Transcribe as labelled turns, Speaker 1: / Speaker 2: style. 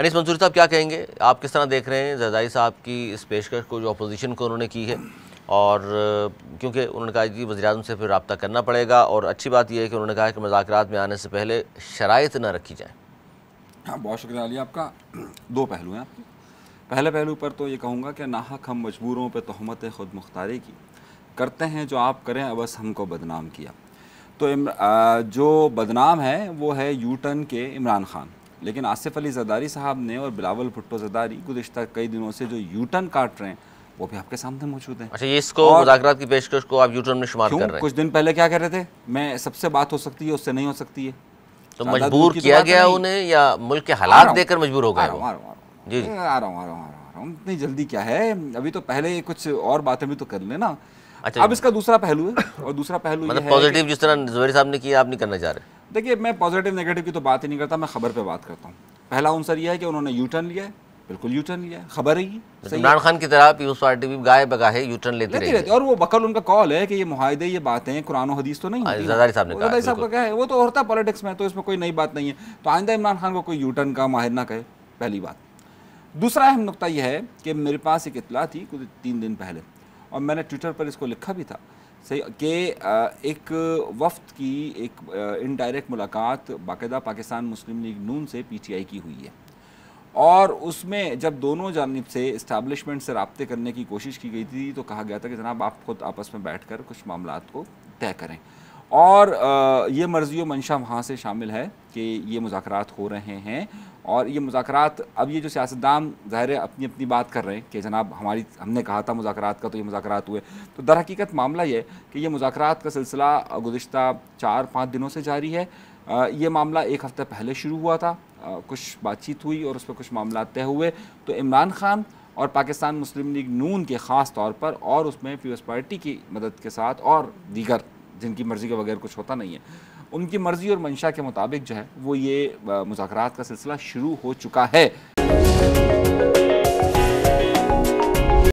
Speaker 1: अनिस मंसूरी साहब क्या कहेंगे आप किस तरह देख रहे हैं जरदारी साहब की इस पेशकश को जो अपोजिशन को उन्होंने की है और क्योंकि उन्होंने कहा कि वजी अजम से फिर रबता करना पड़ेगा और अच्छी बात यह है कि उन्होंने कहा कि मजाक में आने से पहले शराइ ना रखी जाए
Speaker 2: हाँ बहुत शुक्रिया अली आपका
Speaker 1: दो पहलू हैं आपके
Speaker 2: पहले पहलू पर तो ये कहूँगा कि नाहक हम मजबूरों पर तहमत ख़ुद मुख्तारी की करते हैं जो आप करें बस हमको बदनाम किया तो आ, जो बदनाम है वो है यूटन के इमरान खान लेकिन आसिफ अली जदारी साहब ने और बिलावल भुट्टो जदारी गुजशत कई दिनों से जो यूटर्न काट रहे हैं वो भी आपके सामने मौजूद है अच्छा ये इसको मुजाकरात
Speaker 1: की पेशकश को आप यूटर्न में शुमार कर रहे हैं कुछ दिन पहले क्या कह रहे थे मैं सबसे
Speaker 2: बात हो सकती है उससे नहीं हो सकती है तो मजबूर तो किया गया उन्हें या मुल्क के हालात देकर मजबूर हो
Speaker 1: गए
Speaker 2: इतनी जल्दी क्या है अभी तो पहले कुछ और बातें भी तो कर लेना अच्छा अब इसका दूसरा पहलू है और दूसरा पहलू मतलब पॉजिटिव जिस तरह साहब ने किया आप नहीं करना चाह रहे देखिए मैं पॉजिटिव नेगेटिव की तो बात ही नहीं करता मैं खबर पे बात करता हूँ पहला आंसर
Speaker 1: यह है कि उन्होंने यू टर्न लिया है बिल्कुल यू टर्न लिया खबर ही इमरान खान की तरह पीपल्स पार्टी भी गाय बगाहे यू टर्न लेते रहती है और
Speaker 2: वो बकल उनका कॉल है कि ये मुहिदे ये बातें कुरान हदीस तो नहीं हाँ, जदारी
Speaker 1: साहब ने जदारी साहब का क्या
Speaker 2: है वो तो होता पॉलिटिक्स में तो इसमें कोई नई बात नहीं है तो आइंदा इमरान खान को कोई यू टर्न का माहिर ना कहे पहली बात दूसरा अहम नुकता यह है कि मेरे पास एक इतला थी कुछ तीन दिन पहले और मैंने ट्विटर पर इसको लिखा भी था सही के एक वफ्त की एक इनडायरेक्ट मुलाकात बाकायदा पाकिस्तान मुस्लिम लीग नून से पीटीआई की हुई है और उसमें जब दोनों जानब से इस्टबलिशमेंट से रबते करने की कोशिश की गई थी तो कहा गया था कि जनाब आप खुद आपस में बैठ कर कुछ मामला को तय करें और ये मर्जी व मंशा वहाँ से शामिल है कि ये मुजाकर हो रहे हैं और ये मुजाकर अब ये जो सियासतदान ज़ाहिर अपनी अपनी बात कर रहे हैं कि जनाब हमारी हमने कहा था मुजाकर का तो ये मुजाकर हुए तो दर हकीकत मामला ये कि ये मुजाकर का सिलसिला गुज्त चार पाँच दिनों से जारी है ये मामला एक हफ़्ते पहले शुरू हुआ था कुछ बातचीत हुई और उस पर कुछ मामला तय हुए तो इमरान खान और पाकिस्तान मुस्लिम लीग नून के ख़ास तौर पर और उसमें पीपल्स पार्टी की मदद के साथ और दीगर जिनकी मर्ज़ी के बगैर कुछ होता नहीं है उनकी मर्ज़ी और मंशा के मुताबिक जो है वो ये मुजाकर का सिलसिला शुरू हो चुका है